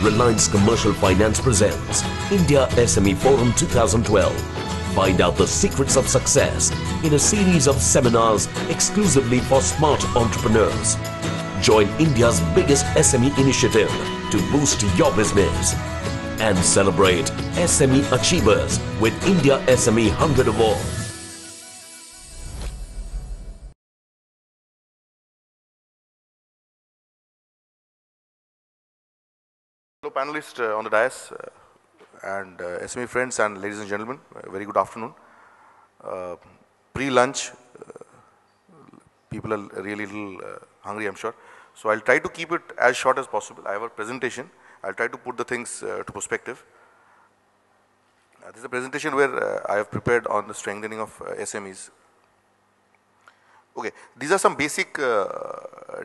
Reliance Commercial Finance presents India SME Forum 2012. Find out the secrets of success in a series of seminars exclusively for smart entrepreneurs. Join India's biggest SME initiative to boost your business and celebrate SME achievers with India SME 100 Award. So panelists uh, on the dais uh, and uh, SME friends and ladies and gentlemen, very good afternoon. Uh, pre-lunch, uh, people are really little uh, hungry, I'm sure. So I'll try to keep it as short as possible. I have a presentation. I'll try to put the things to perspective. this is a presentation where I have prepared on the strengthening of SMEs Okay, these are some basic uh,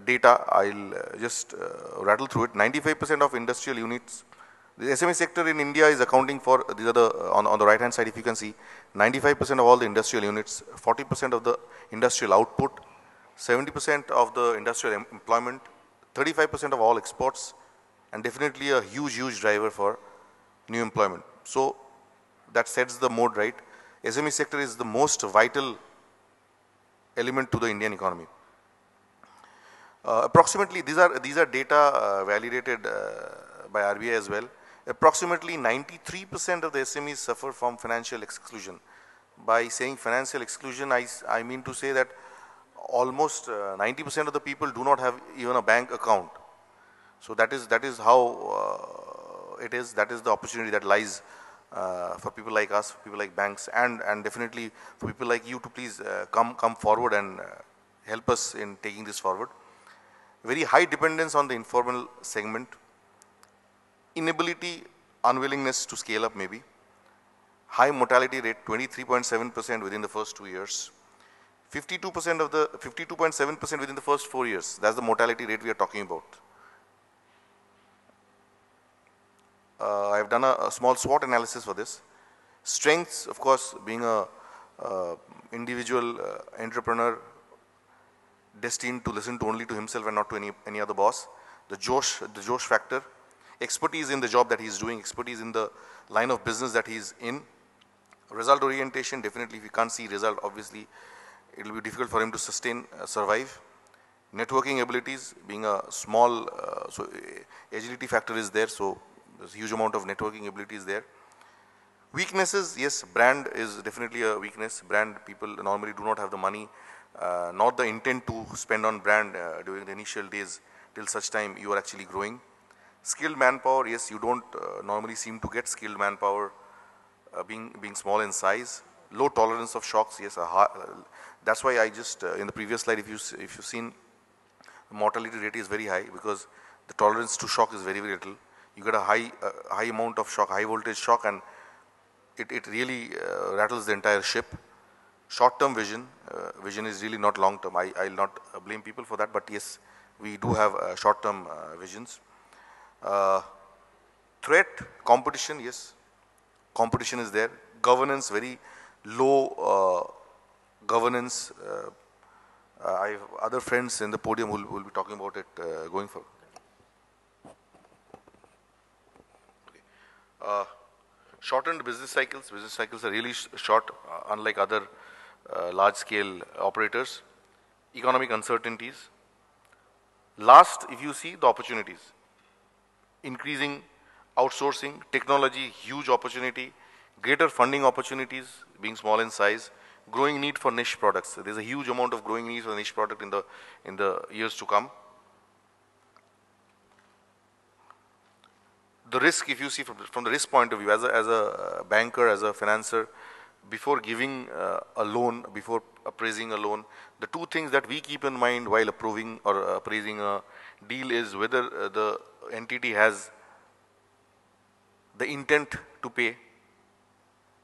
data, I will uh, just uh, rattle through it. 95% of industrial units, the SME sector in India is accounting for, uh, these are the, uh, on, on the right hand side if you can see, 95% of all the industrial units, 40% of the industrial output, 70% of the industrial em employment, 35% of all exports, and definitely a huge, huge driver for new employment. So that sets the mode right. SME sector is the most vital element to the Indian economy. Uh, approximately, these are, these are data uh, validated uh, by RBI as well. Approximately 93% of the SMEs suffer from financial exclusion. By saying financial exclusion, I, I mean to say that almost 90% of the people do not have even a bank account. So that is, that is how it is, that is the opportunity that lies uh, for people like us, people like banks, and, and definitely for people like you to please uh, come, come forward and uh, help us in taking this forward. Very high dependence on the informal segment, inability, unwillingness to scale up maybe, high mortality rate 23.7% within the first two years, 52% of the 52.7% within the first four years, that's the mortality rate we are talking about. uh, I've done a, a, small SWOT analysis for this. Strengths, of course, being a uh, individual entrepreneur destined to listen to only to himself and not to any, any other boss. The Josh, the Josh factor, expertise in the job that he's doing, expertise in the line of business that he's in. Result orientation, definitely if you can't see result, obviously it will be difficult for him to sustain, uh, survive. Networking abilities, being a small, uh, so agility factor is there, so there's a huge amount of networking abilities there. Weaknesses, yes, brand is definitely a weakness. Brand people normally do not have the money, uh, not the intent to spend on brand uh, during the initial days till such time you are actually growing. Skilled manpower, yes, you don't uh, normally seem to get skilled manpower uh, being, being small in size. Low tolerance of shocks, yes, high, uh, that's why I just, uh, in the previous slide, if, you, if you've seen, mortality rate is very high because the tolerance to shock is very, very little you get a high, uh, high amount of shock, high voltage shock and it, it really uh, rattles the entire ship. Short term vision, uh, vision is really not long term. I will not blame people for that but yes, we do have uh, short term uh, visions. threat, competition, yes, competition is there. Governance, very low governance. I have other friends in the podium who will, will be talking about it uh, going forward. Uh, shortened business cycles. Business cycles are really sh short, uh, unlike other uh, large-scale operators. Economic uncertainties. Last, if you see the opportunities, increasing outsourcing, technology, huge opportunity, greater funding opportunities, being small in size, growing need for niche products. So there's a huge amount of growing need for niche product in the in the years to come. the risk, if you see from, from the risk point of view, as a, as a uh, banker, as a financier, before giving uh, a loan, before appraising a loan, the two things that we keep in mind while approving or appraising a deal is whether uh, the entity has the intent to pay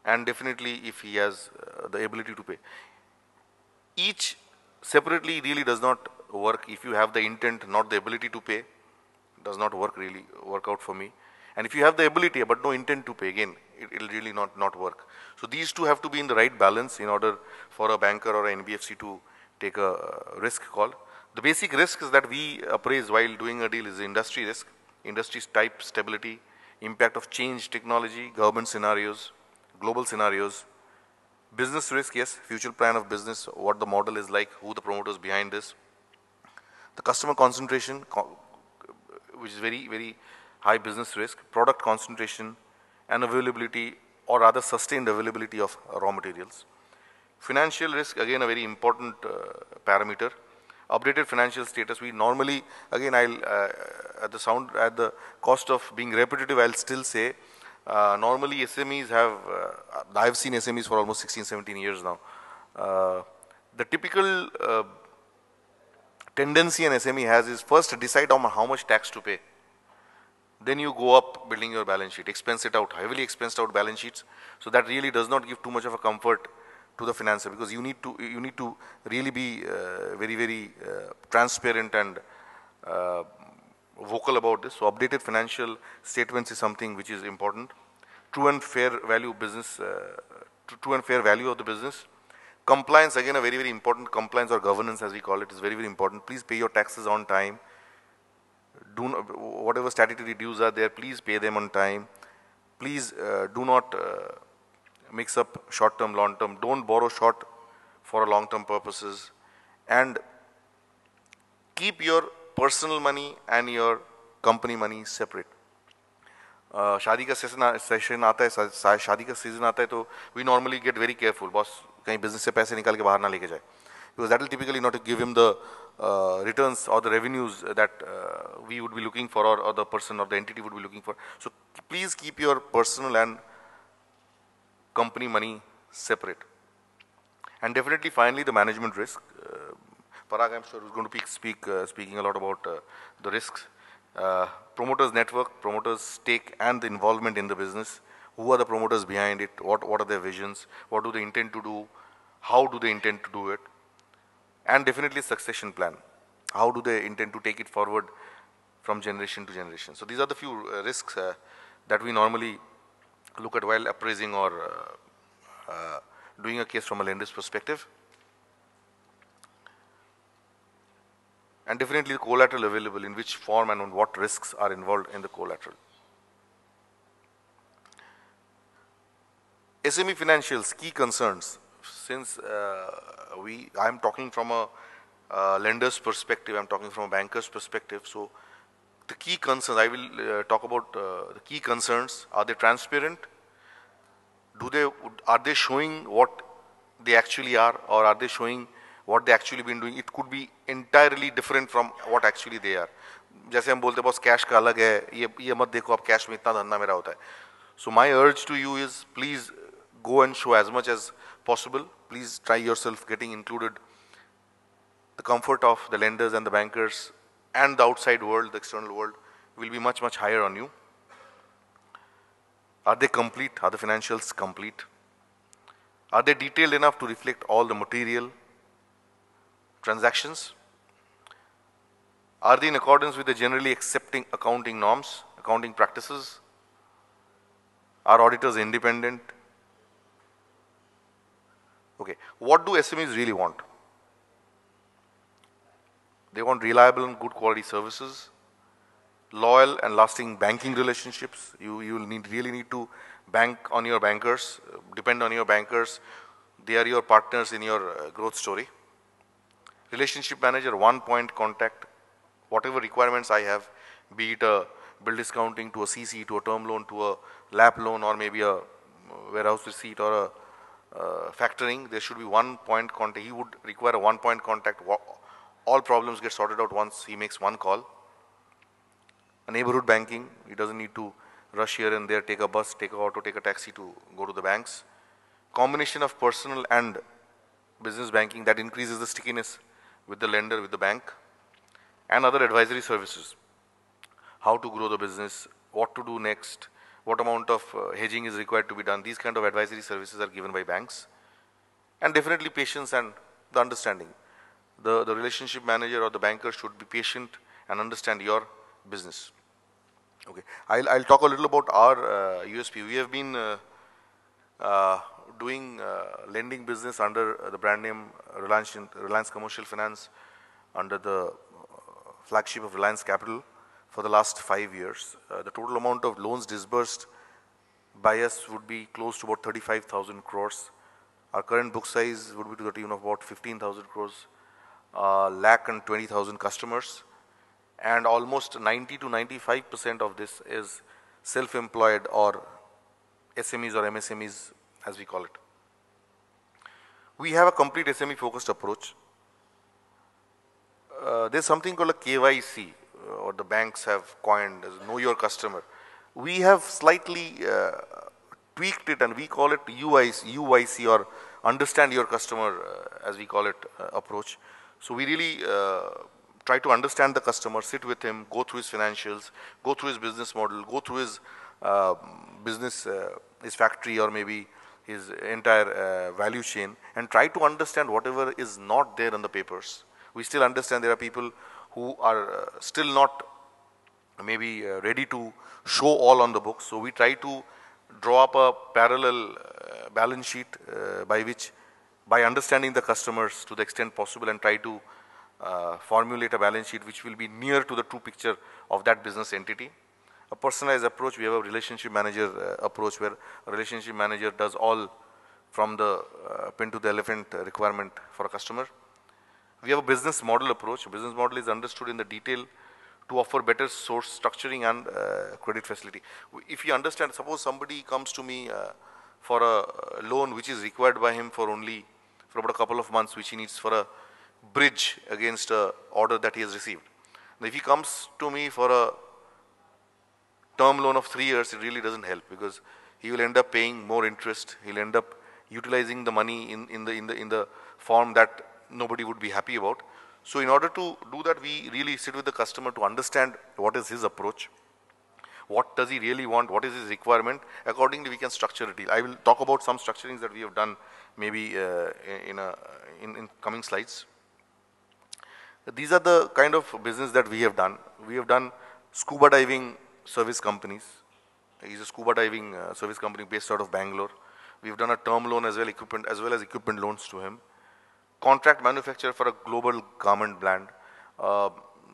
and definitely if he has uh, the ability to pay. Each separately really does not work if you have the intent not the ability to pay does not work really work out for me. And if you have the ability but no intent to pay, again, it will really not, not work. So these two have to be in the right balance in order for a banker or an NBFC to take a risk call. The basic risk is that we appraise while doing a deal is industry risk, industry type stability, impact of change, technology, government scenarios, global scenarios, business risk, yes, future plan of business, what the model is like, who the promoters behind this, the customer concentration, which is very, very high business risk, product concentration, and availability or rather sustained availability of raw materials. Financial risk again a very important uh, parameter. Updated financial status, we normally again I'll uh, at the sound at the cost of being repetitive I'll still say uh, normally SMEs have, uh, I've seen SMEs for almost 16, 17 years now. Uh, the typical uh, tendency an SME has is first decide on how much tax to pay then you go up building your balance sheet, expense it out, heavily expensed out balance sheets. So that really does not give too much of a comfort to the financier because you need to, you need to really be uh, very, very uh, transparent and uh, vocal about this. So updated financial statements is something which is important. True and fair value business, uh, true and fair value of the business. Compliance, again, a very, very important compliance or governance as we call it is very, very important. Please pay your taxes on time do whatever statutory dues are there, please pay them on time. Please uh, do not uh, mix up short-term, long-term. Don't borrow short for long-term purposes. And keep your personal money and your company money separate. शादी का session session आता है शादी का season आता है तो we normally get very careful boss कहीं बिजनेस से पैसे निकाल के बाहर ना लेके जाए because that will typically not give him the uh, returns or the revenues that uh, we would be looking for or, or, the person or the entity would be looking for. So please keep your personal and company money separate. And definitely finally the management risk. Uh, Parag I'm sure is going to speak, uh, speaking a lot about uh, the risks. Uh, promoters network, promoters stake and the involvement in the business. Who are the promoters behind it? What, what are their visions? What do they intend to do? How do they intend to do it? and definitely succession plan. How do they intend to take it forward from generation to generation? So these are the few uh, risks uh, that we normally look at while appraising or uh, uh doing a case from a lender's perspective. And definitely the collateral available in which form and on what risks are involved in the collateral. SME financials, key concerns since uh, we, I'm talking from a uh, lender's perspective, I'm talking from a banker's perspective. So the key concerns, I will uh, talk about the key concerns. Are they transparent? Do they, are they showing what they actually are or are they showing what they actually been doing? It could be entirely different from what actually they are. जैसे हम बोलते हैं बस cash का अलग है ये ये मत देखो आप कैश में इतना धंधा मेरा होता है so my urge to you is please go and show as much as possible please try yourself getting included the comfort of the lenders and the bankers and the outside world, the external world will be much, much higher on you. Are they complete? Are the financials complete? Are they detailed enough to reflect all the material transactions? Are they in accordance with the generally accepting accounting norms, accounting practices? Are auditors independent? Okay, what do SMEs really want? They want reliable and good quality services, loyal and lasting banking relationships. You you will need really need to bank on your bankers, depend on your bankers. They are your partners in your uh, growth story. Relationship manager, one point contact, whatever requirements I have, be it a bill discounting to a CC to a term loan to a lap loan or maybe a uh, warehouse receipt or a uh, factoring, there should be one point contact. He would require a one point contact. All problems get sorted out once he makes one call. A neighborhood banking, he doesn't need to rush here and there, take a bus, take a auto, take a taxi to go to the banks. Combination of personal and business banking that increases the stickiness with the lender, with the bank, and other advisory services. How to grow the business, what to do next, what amount of uh, hedging is required to be done. These kind of advisory services are given by banks. And definitely patience and the understanding. The, the relationship manager or the banker should be patient and understand your business. Okay, I'll, I'll talk a little about our uh, USP. We have been uh, uh, doing uh, lending business under the brand name Reliance, Reliance Commercial Finance under the uh, flagship of Reliance Capital for the last five years. Uh, the total amount of loans disbursed by us would be close to about 35,000 crores. Our current book size would be to the tune of about 15,000 crores, uh, lakh and 20,000 customers. And almost 90 to 95% of this is self-employed or SMEs or MSMEs as we call it. We have a complete SME focused approach. Uh, there's something called a KYC, uh, or the banks have coined as know your customer. We have slightly uh, tweaked it and we call it UIC, UIC or understand your customer uh, as we call it uh, approach. So we really uh, try to understand the customer, sit with him, go through his financials, go through his business model, go through his um, business, uh, his factory or maybe his entire value chain and try to understand whatever is not there in the papers we still understand there are people who are uh, still not uh, maybe uh, ready to show all on the books. So we try to draw up a parallel balance sheet by which by understanding the customers to the extent possible and try to uh, formulate a balance sheet which will be near to the true picture of that business entity. A personalized approach, we have a relationship manager uh, approach where a relationship manager does all from the uh, pin to the elephant requirement for a customer. We have a business model approach. business model is understood in the detail to offer better source structuring and uh, credit facility. If you understand, suppose somebody comes to me uh, for a loan which is required by him for only for about a couple of months, which he needs for a bridge against a order that he has received. Now, if he comes to me for a term loan of three years, it really doesn't help because he will end up paying more interest. He'll end up utilizing the money in, in, the, in, the, in the form that nobody would be happy about. So in order to do that, we really sit with the customer to understand what is his approach, what does he really want, what is his requirement. Accordingly, we can structure a deal. I will talk about some structurings that we have done maybe uh, in, a, in, in coming slides. These are the kind of business that we have done. We have done scuba diving service companies. He's a scuba diving uh, service company based out of Bangalore. We've done a term loan as well, equipment as well as equipment loans to him contract manufacturer for a global garment brand. Uh,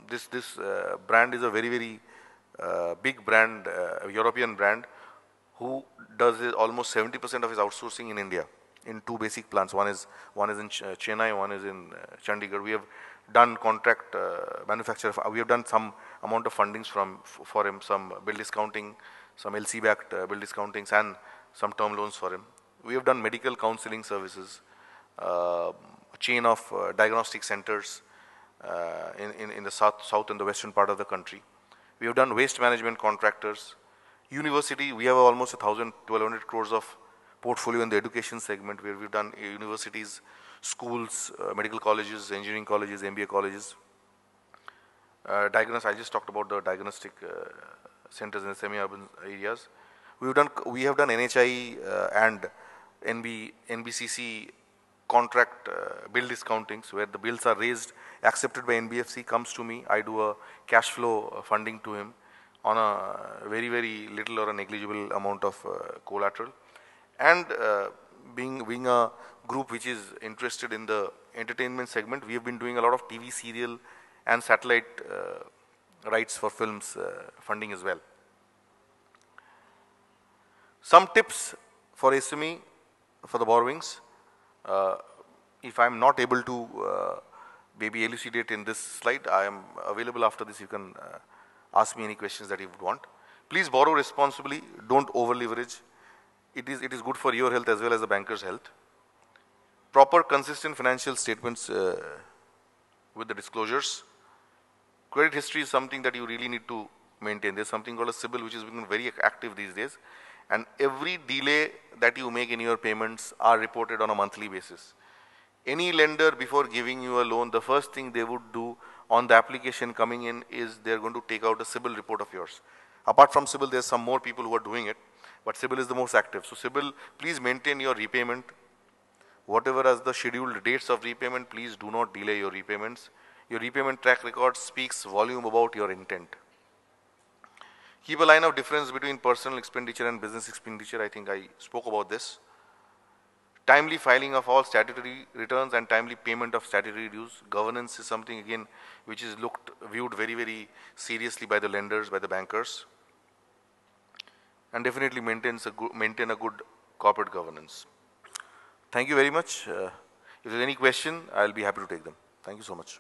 this this uh, brand is a very very uh, big brand, uh, European brand, who does almost 70% of his outsourcing in India in two basic plants. One is one is in Ch Chennai, one is in uh, Chandigarh. We have done contract uh, manufacture. We have done some amount of fundings from for him, some bill discounting, some LC-backed bill discountings, and some term loans for him. We have done medical counseling services. Uh, chain of uh, diagnostic centers uh, in, in, in, the south, south and the western part of the country. We have done waste management contractors. University, we have almost 1,000, 1,200 crores of portfolio in the education segment where we've done uh, universities, schools, uh, medical colleges, engineering colleges, MBA colleges. Uh, I just talked about the diagnostic uh, centers in the semi-urban areas. We've done, we have done NHI and NB, NBCC contract uh, bill discountings where the bills are raised, accepted by NBFC, comes to me, I do a cash flow uh, funding to him on a very, very little or a negligible amount of uh, collateral. And uh, being, being a group which is interested in the entertainment segment, we have been doing a lot of TV serial and satellite uh, rights for films uh, funding as well. Some tips for SME for the borrowings uh, if I am not able to uh, maybe elucidate in this slide, I am available after this. You can uh, ask me any questions that you would want. Please borrow responsibly. Don't over leverage. It is, it is good for your health as well as the banker's health. Proper consistent financial statements with the disclosures. Credit history is something that you really need to maintain. There's something called a CIBIL which is becoming very active these days and every delay that you make in your payments are reported on a monthly basis. Any lender before giving you a loan, the first thing they would do on the application coming in is they're going to take out a CIBIL report of yours. Apart from CIBIL, there's some more people who are doing it, but CIBIL is the most active. So CIBIL, please maintain your repayment. Whatever as the scheduled dates of repayment, please do not delay your repayments. Your repayment track record speaks volume about your intent. Keep a line of difference between personal expenditure and business expenditure. I think I spoke about this. Timely filing of all statutory returns and timely payment of statutory dues. Governance is something again which is looked viewed very very seriously by the lenders, by the bankers, and definitely maintains a good, maintain a good corporate governance. Thank you very much. Uh, if there's any question, I'll be happy to take them. Thank you so much.